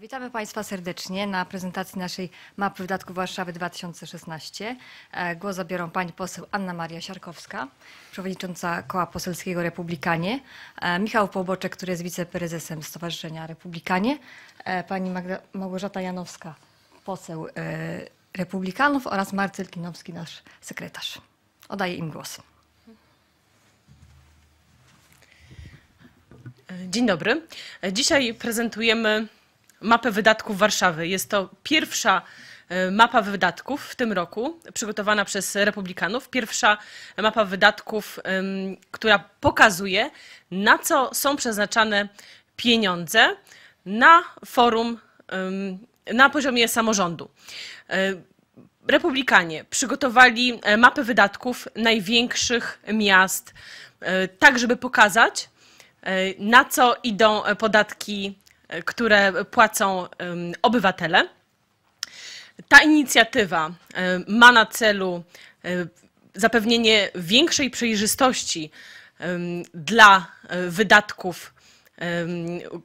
Witamy Państwa serdecznie na prezentacji naszej mapy wydatków Warszawy 2016. E, głos zabiorą pani poseł Anna Maria Siarkowska, przewodnicząca koła poselskiego Republikanie, e, Michał Poboczek, który jest wiceprezesem Stowarzyszenia Republikanie, e, pani Magda Małgorzata Janowska, poseł Republikanów oraz Marcel Kinowski, nasz sekretarz. Oddaję im głos. Dzień dobry. Dzisiaj prezentujemy mapę wydatków Warszawy. Jest to pierwsza e, mapa wydatków w tym roku, przygotowana przez republikanów. Pierwsza mapa wydatków, która pokazuje, na co są przeznaczane pieniądze na forum na poziomie samorządu. E, Republikanie przygotowali e, mapę wydatków największych miast, tak żeby pokazać, na co idą podatki które płacą obywatele. Ta inicjatywa ma na celu zapewnienie większej przejrzystości dla y, wydatków,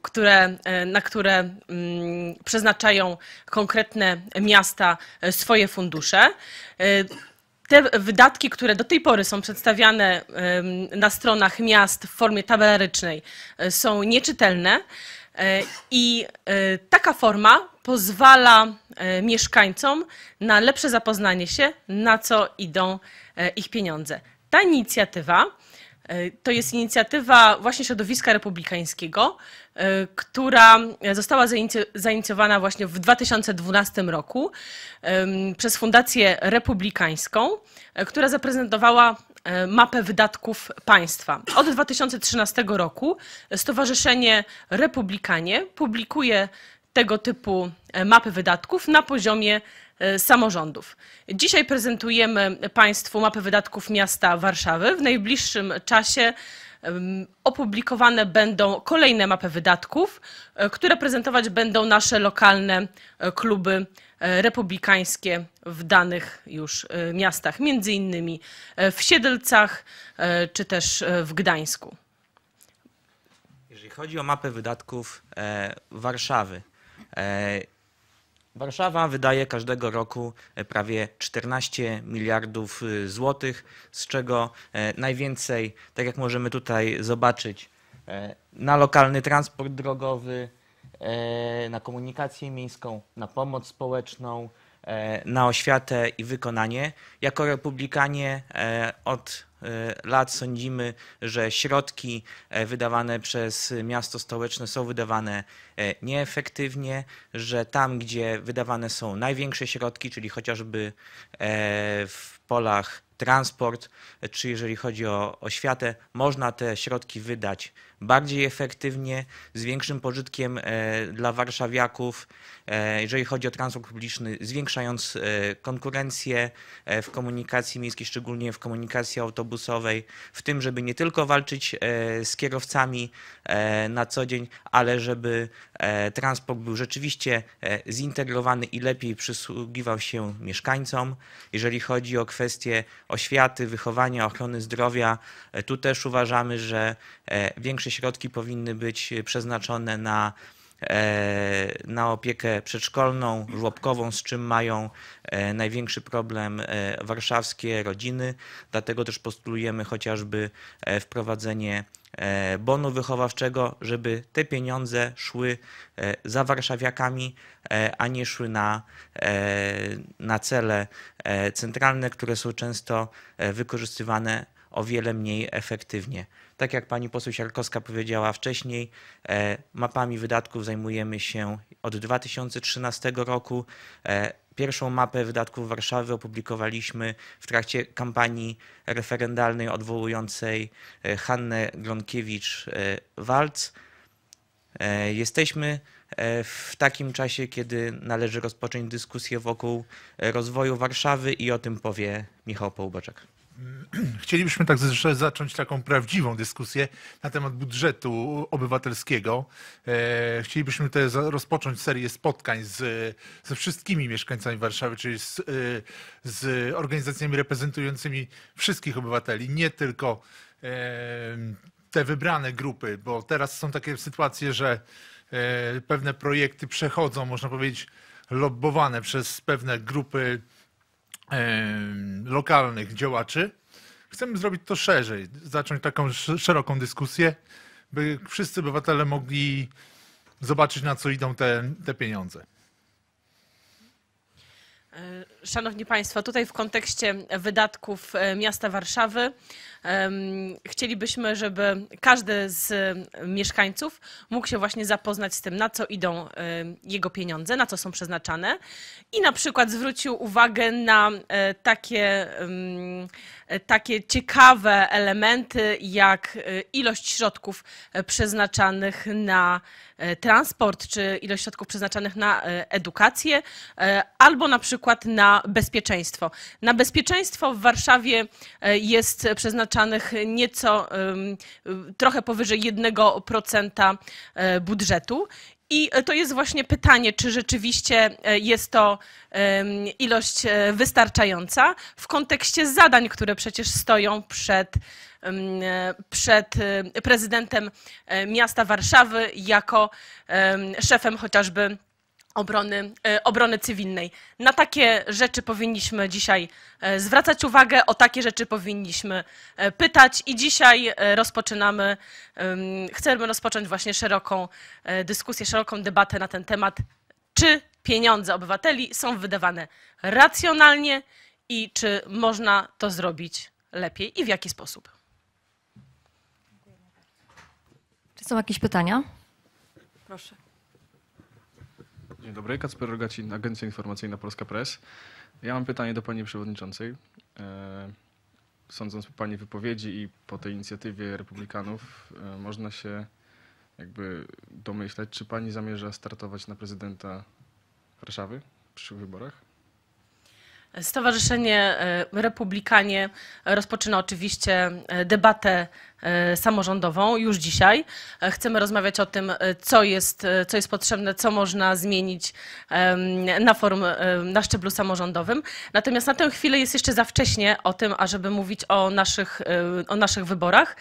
które, y, na które przeznaczają konkretne miasta y, swoje fundusze. Te wydatki, które do tej pory są przedstawiane na stronach miast w formie tabelarycznej, są nieczytelne. E, I e, taka forma pozwala e, mieszkańcom na lepsze zapoznanie się, na co idą ich pieniądze. Ta inicjatywa to jest inicjatywa właśnie środowiska republikańskiego, która została zainicjowana właśnie w 2012 roku przez Fundację Republikańską, która zaprezentowała E, mapę wydatków państwa. Od 2013 roku Stowarzyszenie Republikanie publikuje tego typu e, mapy wydatków na poziomie e, samorządów. Dzisiaj prezentujemy Państwu mapę wydatków miasta Warszawy. W najbliższym czasie opublikowane będą kolejne mapy wydatków, które prezentować będą nasze lokalne kluby E, republikańskie w danych już e, miastach, między innymi e, w Siedlcach czy też w Gdańsku. Jeżeli chodzi o mapę wydatków Warszawy, Warszawa wydaje każdego roku prawie 14 miliardów złotych, z czego najwięcej, tak jak możemy tutaj zobaczyć, na lokalny transport drogowy, E, na komunikację miejską, na pomoc społeczną, e, na oświatę i wykonanie. Jako republikanie e, od lat sądzimy, że środki wydawane przez miasto stołeczne są wydawane nieefektywnie, że tam, gdzie wydawane są największe środki, czyli chociażby w polach transport, czy jeżeli chodzi o oświatę, można te środki wydać bardziej efektywnie, z większym pożytkiem e, dla warszawiaków, e, jeżeli chodzi o transport publiczny, zwiększając e, konkurencję w komunikacji miejskiej, szczególnie w komunikacji autobusowej, w tym, żeby nie tylko walczyć z kierowcami na co dzień, ale żeby transport był rzeczywiście zintegrowany i lepiej przysługiwał się mieszkańcom. Jeżeli chodzi o kwestie oświaty, wychowania, ochrony zdrowia. E, tu też uważamy, że e, większe środki powinny być przeznaczone na e, na opiekę przedszkolną, żłobkową, z czym mają największy problem warszawskie rodziny. Dlatego też postulujemy chociażby wprowadzenie E, bonu wychowawczego, żeby te pieniądze szły e, za warszawiakami, e, a nie szły na, na cele centralne, które są często wykorzystywane o wiele mniej efektywnie. Tak jak pani poseł Siarkowska powiedziała wcześniej, mapami wydatków zajmujemy się od 2013 roku. Pierwszą mapę wydatków Warszawy opublikowaliśmy w trakcie kampanii referendalnej odwołującej e, Hannę Glonkiewicz-Walc. E, jesteśmy e, w takim czasie, kiedy należy rozpocząć dyskusję wokół rozwoju Warszawy i o tym powie Michał Połboczek. Chcielibyśmy tak zacząć taką prawdziwą dyskusję na temat budżetu obywatelskiego. E, chcielibyśmy też rozpocząć serię spotkań z, ze wszystkimi mieszkańcami Warszawy, czyli z, e, z organizacjami reprezentującymi wszystkich obywateli, nie tylko e, te wybrane grupy, bo teraz są takie sytuacje, że pewne projekty przechodzą, można powiedzieć, lobbowane przez pewne grupy lokalnych działaczy. Chcemy zrobić to szerzej, zacząć taką szeroką dyskusję, by wszyscy obywatele mogli zobaczyć, na co idą te, te pieniądze. E, szanowni Państwo, tutaj w kontekście wydatków e, miasta Warszawy Chcielibyśmy, żeby każdy z mieszkańców mógł się właśnie zapoznać z tym, na co idą jego pieniądze, na co są przeznaczane i na przykład zwrócił uwagę na e, takie, e, takie ciekawe elementy, jak e, ilość środków przeznaczanych na transport, czy ilość środków przeznaczanych na edukację, albo na przykład na bezpieczeństwo. Na bezpieczeństwo w Warszawie jest przeznaczone przeznaczanych nieco, trochę powyżej 1% e, budżetu. I e, to jest właśnie pytanie, czy rzeczywiście e, jest to ilość wystarczająca w kontekście zadań, które przecież stoją przed, przed prezydentem miasta Warszawy jako szefem chociażby obrony, e, obrony cywilnej. Na takie rzeczy powinniśmy dzisiaj e, zwracać uwagę, o takie rzeczy powinniśmy e, pytać i dzisiaj rozpoczynamy, chcemy rozpocząć właśnie szeroką dyskusję, szeroką debatę na ten temat, czy pieniądze obywateli są wydawane racjonalnie i czy można to zrobić lepiej i w jaki sposób. Czy są jakieś pytania? Proszę. Dzień dobry, Kacper Rogacin, Agencja Informacyjna Polska Press. Ja mam pytanie do Pani Przewodniczącej. E, sądząc po Pani wypowiedzi i po tej inicjatywie Republikanów, e, można się jakby domyślać, czy Pani zamierza startować na prezydenta Warszawy w przyszłych wyborach? Stowarzyszenie e, Republikanie rozpoczyna oczywiście debatę E, samorządową już dzisiaj. E, chcemy rozmawiać o tym, e, co jest, co jest potrzebne, co można zmienić na, forum, na szczeblu samorządowym. Natomiast na tę chwilę jest jeszcze za wcześnie o tym, ażeby mówić o naszych, o naszych wyborach.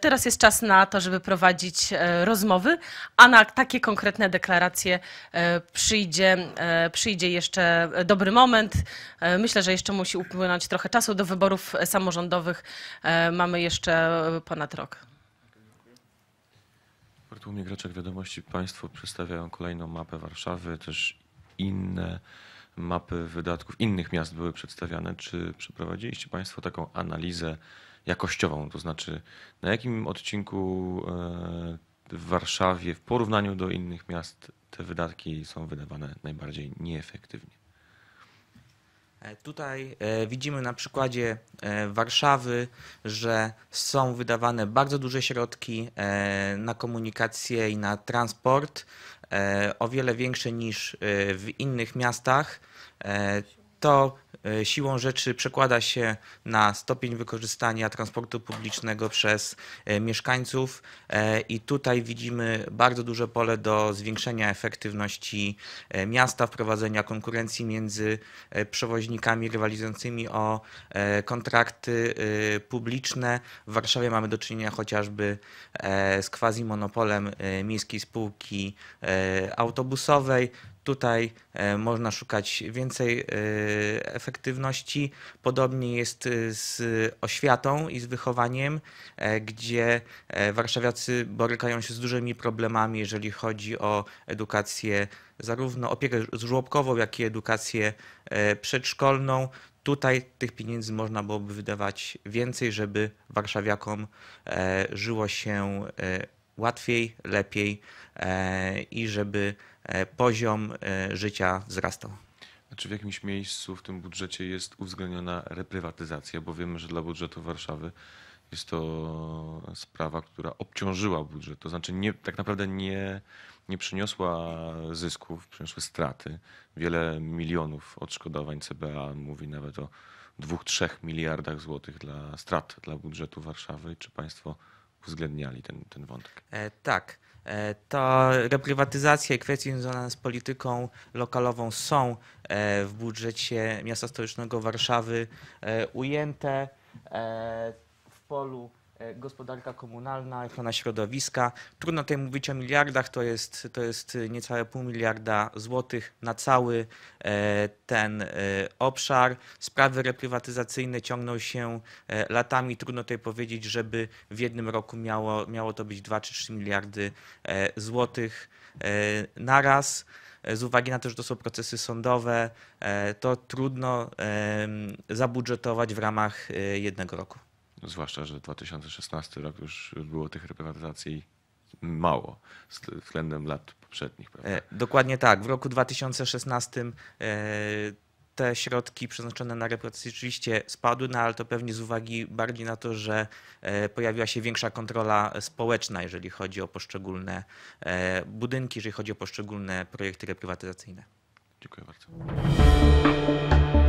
Teraz jest czas na to, żeby prowadzić rozmowy, a na takie konkretne deklaracje przyjdzie, przyjdzie jeszcze dobry moment. Myślę, że jeszcze musi upłynąć trochę czasu do wyborów samorządowych. Mamy jeszcze ponad rok. Bartłomiej Graczek, Wiadomości Państwo przedstawiają kolejną mapę Warszawy, też inne mapy wydatków innych miast były przedstawiane. Czy przeprowadziliście Państwo taką analizę jakościową, to znaczy na jakim odcinku e, w Warszawie w porównaniu do innych miast te wydatki są wydawane najbardziej nieefektywnie? E, tutaj e, widzimy na przykładzie e, Warszawy, że są wydawane bardzo duże środki na komunikację i na transport, o wiele większe niż w innych miastach to e, siłą rzeczy przekłada się na stopień wykorzystania transportu publicznego przez e, mieszkańców e, i tutaj widzimy bardzo duże pole do zwiększenia efektywności miasta, wprowadzenia konkurencji między przewoźnikami rywalizującymi o kontrakty publiczne. W Warszawie mamy do czynienia chociażby z quasi monopolem miejskiej spółki autobusowej. Tutaj e, można szukać więcej e, efektywności. Podobnie jest e, z oświatą i z wychowaniem, gdzie warszawiacy borykają się z dużymi problemami, jeżeli chodzi o edukację, zarówno opiekę żłobkową, jak i edukację przedszkolną. Tutaj tych pieniędzy można byłoby wydawać więcej, żeby warszawiakom żyło się łatwiej, lepiej i żeby E, poziom e, życia wzrastał. Czy znaczy, w jakimś miejscu w tym budżecie jest uwzględniona reprywatyzacja? Bo wiemy, że dla budżetu Warszawy jest to sprawa, która obciążyła budżet. To znaczy nie, tak naprawdę nie, nie przyniosła zysków, przyniosły straty. Wiele milionów odszkodowań CBA mówi nawet o 2-3 miliardach złotych dla strat dla budżetu Warszawy. Czy państwo uwzględniali ten, ten wątek. E, tak. E, to reprywatyzacja i kwestie związane z polityką lokalową są e, w budżecie miasta stołecznego Warszawy ujęte w polu E, gospodarka komunalna, ochrona środowiska. Trudno tutaj mówić o miliardach, to jest, to jest e, niecałe pół miliarda złotych na cały e, ten obszar. Sprawy reprywatyzacyjne ciągną się latami. Trudno tutaj powiedzieć, żeby w jednym roku miało, miało to być 2 czy 3 miliardy złotych naraz z uwagi na to, że to są procesy sądowe, to trudno zabudżetować w ramach jednego roku zwłaszcza, że 2016 rok już było tych reprywatyzacji mało względem lat poprzednich. Prawda? E, dokładnie tak. W roku 2016 e, te środki przeznaczone na reprywatyzację rzeczywiście spadły, no ale to pewnie z uwagi bardziej na to, że e, pojawiła się większa kontrola społeczna, jeżeli chodzi o poszczególne budynki, jeżeli chodzi o poszczególne projekty reprywatyzacyjne. Dziękuję bardzo.